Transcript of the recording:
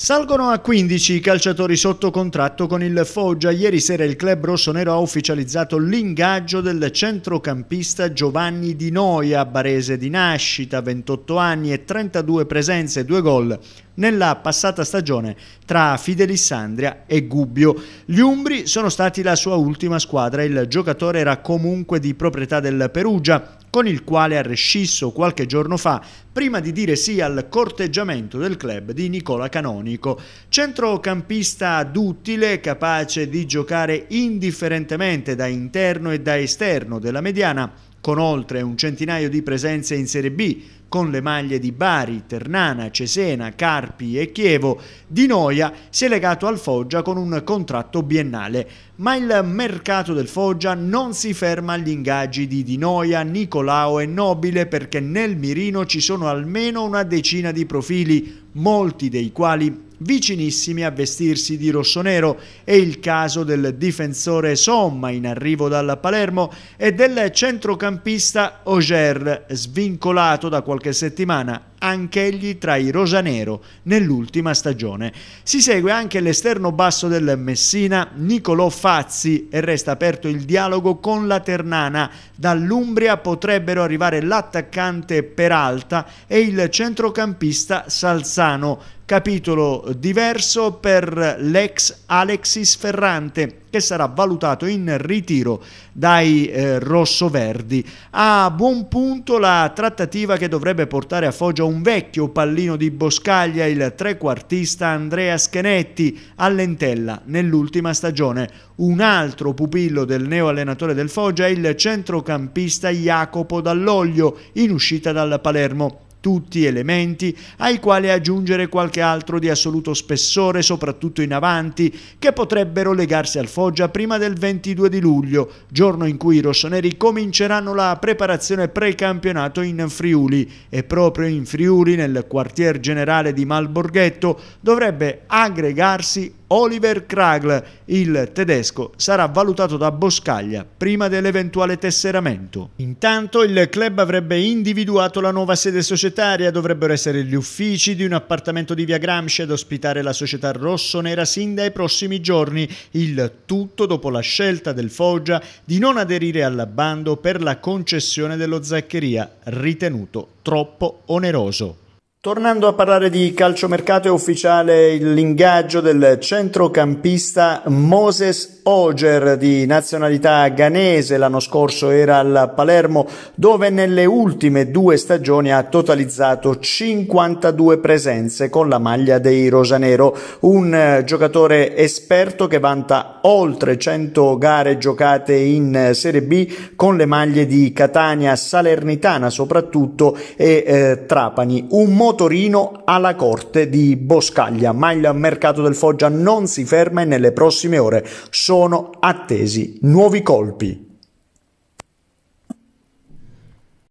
Salgono a 15 i calciatori sotto contratto con il Foggia. Ieri sera il club rossonero ha ufficializzato l'ingaggio del centrocampista Giovanni Di Noia, barese di nascita, 28 anni e 32 presenze, e 2 gol nella passata stagione tra Fidelissandria e Gubbio. Gli Umbri sono stati la sua ultima squadra, il giocatore era comunque di proprietà del Perugia, con il quale ha rescisso qualche giorno fa prima di dire sì al corteggiamento del club di Nicola Canonico. Centrocampista duttile, capace di giocare indifferentemente da interno e da esterno della mediana, con oltre un centinaio di presenze in Serie B, con le maglie di Bari, Ternana, Cesena, Carpi e Chievo, Di Noia si è legato al Foggia con un contratto biennale. Ma il mercato del Foggia non si ferma agli ingaggi di Di Noia, Nicolao e Nobile perché nel mirino ci sono almeno una decina di profili, molti dei quali vicinissimi a vestirsi di rossonero. È il caso del difensore Somma in arrivo dalla Palermo e del centrocampista Auger, svincolato da qualche qualche settimana anch'egli tra i rosanero nell'ultima stagione. Si segue anche l'esterno basso del Messina, Nicolò Fazzi, e resta aperto il dialogo con la Ternana. Dall'Umbria potrebbero arrivare l'attaccante Peralta e il centrocampista Salzano, capitolo diverso per l'ex Alexis Ferrante che sarà valutato in ritiro dai eh, rossoverdi. A buon punto la trattativa che dovrebbe portare a Foggia un vecchio pallino di Boscaglia il trequartista Andrea Schenetti all'entella nell'ultima stagione. Un altro pupillo del neo allenatore del Foggia è il centrocampista Jacopo Dall'Oglio in uscita dal Palermo tutti elementi ai quali aggiungere qualche altro di assoluto spessore, soprattutto in avanti, che potrebbero legarsi al Foggia prima del 22 di luglio, giorno in cui i rossoneri cominceranno la preparazione precampionato in Friuli e proprio in Friuli, nel quartier generale di Malborghetto, dovrebbe aggregarsi Oliver Kragl. Il tedesco sarà valutato da Boscaglia prima dell'eventuale tesseramento. Intanto il club avrebbe individuato la nuova sede societaria, dovrebbero essere gli uffici di un appartamento di via Gramsci ad ospitare la società rossonera sin dai prossimi giorni, il tutto dopo la scelta del Foggia di non aderire al bando per la concessione dello Zaccheria, ritenuto troppo oneroso. Tornando a parlare di calciomercato, è ufficiale l'ingaggio del centrocampista Moses Oger di nazionalità ghanese, l'anno scorso era al Palermo dove nelle ultime due stagioni ha totalizzato 52 presenze con la maglia dei Rosanero, un eh, giocatore esperto che vanta oltre 100 gare giocate in eh, Serie B con le maglie di Catania, Salernitana soprattutto e eh, Trapani, un motorino alla corte di Boscaglia, maglia mercato del Foggia non si ferma e nelle prossime ore sono sono attesi nuovi colpi.